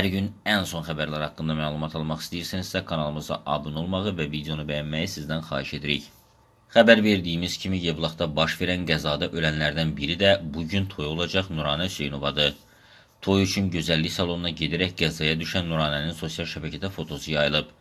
Hər gün ən son xəbərlər haqqında məlumat almaq istəyirsinizsə, kanalımıza abunə olmağı və videonu bəyənməyi sizdən xahiş edirik. Xəbər verdiyimiz kimi Yevlaqda baş verən qəzada ölənlərdən biri də bugün toy olacaq Nuranə Hüseynovadır. Toy üçün gözəllik salonuna gedərək qəzaya düşən Nuranənin sosial şəbəkədə fotosu yayılıb.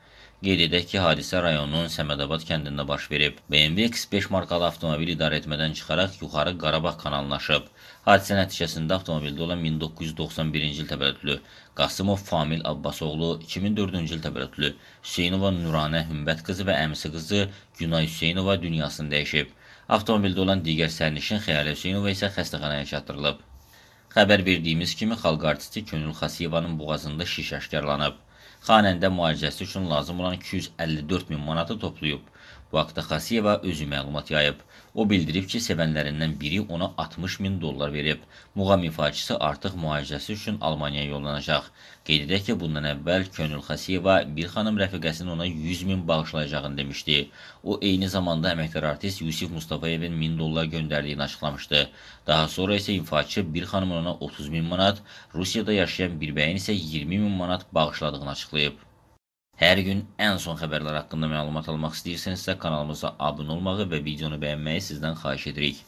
Qeyd edək ki, hadisə rayonunun Səmədabad kəndində baş verib. BMW X5 markalı avtomobil idarə etmədən çıxaraq yuxarı Qarabağ kanalına aşıb. Hadisə nəticəsində avtomobildə olan 1991-ci il təvəllüdlü Qasımov Famil Abbasoğlu, 2004-cü il təvəllüdlü Hüseynova Nuranə Hümbət qızı və əmisi qızı Günay Hüseynova dünyasını dəyişib. Avtomobildə olan digər sərnişin Xəyalə Hüseynova isə xəstəxanaya çatdırılıb. Xəbər verdiyimiz kimi xalq artisti Könül Xasiyevanın boğazında şiş aşkarlanıb. Xanəndə müalicəsi üçün lazım olan 254 min manatı toplayıb. Bu haqda Xasiyeva özü məlumat yayıb. O bildirib ki, sevənlərindən biri ona 60 min dollar verib. Muğam ifaçısı artıq müalicəsi üçün Almaniyaya yollanacaq. Qeyd edək ki, bundan əvvəl Könül Xasiyeva bir xanım rəfiqəsinin ona 100 min bağışlayacağını demişdi. O, eyni zamanda əməkdar artist Yusif Mustafayevin 1000 dollar göndərdiyini açıqlamışdı. Daha sonra isə ifaçı bir xanımın ona 30 min manat, Rusiyada yaşayan bir bəyin isə 20 min manat bağışladığını olacağını açıqlayıb. Hər gün ən son xəbərlər haqqında məlumat almaq istəyirsinizsə kanalımıza abunə olmağı və videonu bəyənməyi sizdən xahiş edirik.